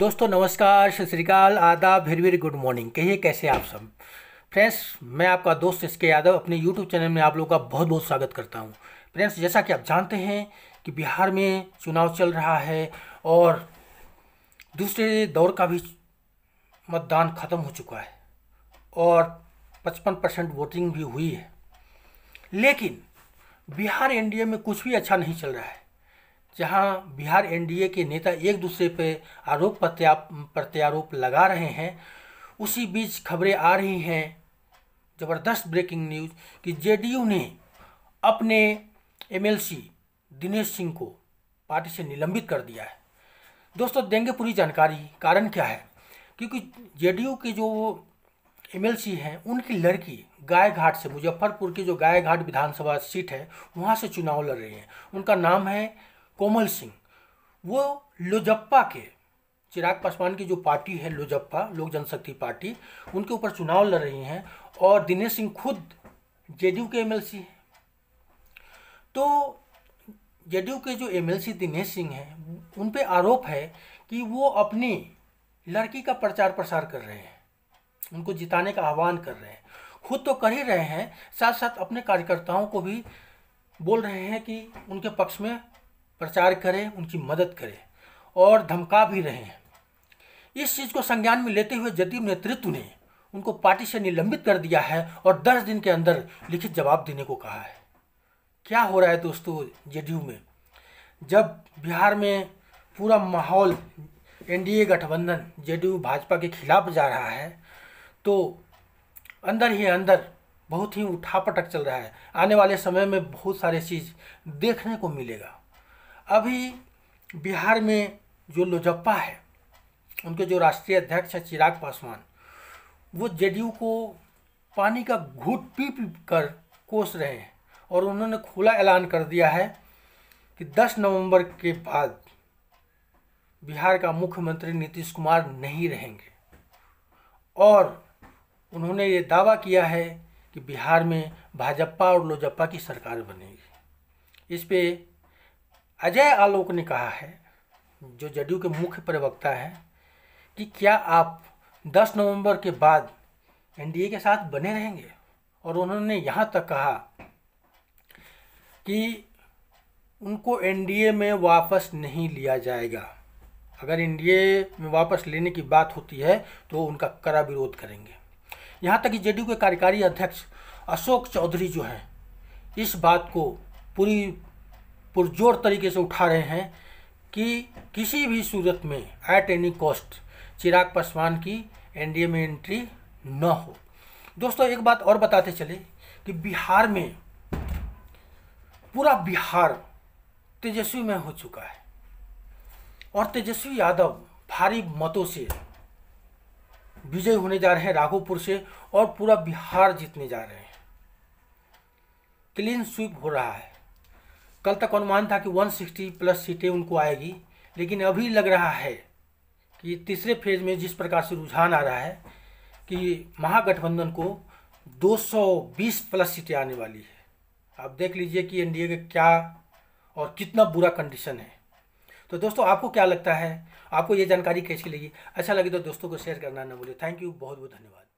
दोस्तों नमस्कार सत श्रीकाल आदाब वेरी वेरी गुड मॉर्निंग कहिए कैसे आप सब फ्रेंड्स मैं आपका दोस्त एस के यादव अपने यूट्यूब चैनल में आप लोगों का बहुत बहुत स्वागत करता हूं फ्रेंड्स जैसा कि आप जानते हैं कि बिहार में चुनाव चल रहा है और दूसरे दौर का भी मतदान ख़त्म हो चुका है और पचपन परसेंट वोटिंग भी हुई है लेकिन बिहार एन में कुछ भी अच्छा नहीं चल रहा है जहां बिहार एनडीए के नेता एक दूसरे पर आरोप प्रत्यारोप लगा रहे हैं उसी बीच खबरें आ रही हैं ज़बरदस्त ब्रेकिंग न्यूज़ कि जेडीयू ने अपने एमएलसी दिनेश सिंह को पार्टी से निलंबित कर दिया है दोस्तों देंगे पूरी जानकारी कारण क्या है क्योंकि जेडीयू के जो एमएलसी हैं उनकी लड़की गाय घाट से मुजफ्फरपुर की जो गाय घाट विधानसभा सीट है वहाँ से चुनाव लड़ रही हैं उनका नाम है कोमल सिंह वो लोजप्पा के चिराग पासवान की जो पार्टी है लोजप्पा लोक जनशक्ति पार्टी उनके ऊपर चुनाव लड़ रही हैं और दिनेश सिंह खुद जेडीयू के एमएलसी हैं तो जेडीयू के जो एमएलसी दिनेश सिंह हैं उन पे आरोप है कि वो अपनी लड़की का प्रचार प्रसार कर रहे हैं उनको जिताने का आह्वान कर रहे हैं खुद तो कर ही रहे हैं साथ साथ अपने कार्यकर्ताओं को भी बोल रहे हैं कि उनके पक्ष में प्रचार करें उनकी मदद करें और धमका भी रहे हैं इस चीज़ को संज्ञान में लेते हुए जदयू नेतृत्व ने उनको पार्टी से निलंबित कर दिया है और दस दिन के अंदर लिखित जवाब देने को कहा है क्या हो रहा है दोस्तों जेडीयू में जब बिहार में पूरा माहौल एनडीए गठबंधन जेडीयू भाजपा के खिलाफ जा रहा है तो अंदर ही अंदर बहुत ही उठापटक चल रहा है आने वाले समय में बहुत सारे चीज़ देखने को मिलेगा अभी बिहार में जो लोजप्पा है उनके जो राष्ट्रीय अध्यक्ष है चिराग पासवान वो जेडीयू को पानी का घूट पी पी कर कोस रहे हैं और उन्होंने खुला ऐलान कर दिया है कि 10 नवंबर के बाद बिहार का मुख्यमंत्री नीतीश कुमार नहीं रहेंगे और उन्होंने ये दावा किया है कि बिहार में भाजपा और लोजपा की सरकार बनेगी इस पर अजय आलोक ने कहा है जो जदयू के मुख्य प्रवक्ता है कि क्या आप 10 नवंबर के बाद एनडीए के साथ बने रहेंगे और उन्होंने यहाँ तक कहा कि उनको एनडीए में वापस नहीं लिया जाएगा अगर एनडीए में वापस लेने की बात होती है तो उनका कड़ा विरोध करेंगे यहाँ तक कि जेडीयू के कार्यकारी अध्यक्ष अशोक चौधरी जो हैं इस बात को पूरी पुरजोर तरीके से उठा रहे हैं कि किसी भी सूरत में at any cost Chirag Paswan की एनडीए में एंट्री न हो दोस्तों एक बात और बताते चले कि बिहार में पूरा बिहार तेजस्वी में हो चुका है और तेजस्वी यादव भारी मतों से विजय होने जा रहे हैं राघोपुर से और पूरा बिहार जीतने जा रहे हैं क्लीन स्वीप हो रहा है कल तक अनुमान था कि 160 प्लस सीटें उनको आएगी लेकिन अभी लग रहा है कि तीसरे फेज में जिस प्रकार से रुझान आ रहा है कि महागठबंधन को 220 प्लस सीटें आने वाली है आप देख लीजिए कि एनडीए का क्या और कितना बुरा कंडीशन है तो दोस्तों आपको क्या लगता है आपको ये जानकारी कैसी लगी अच्छा लगे तो दोस्तों को शेयर करना ना बोले थैंक यू बहुत बहुत धन्यवाद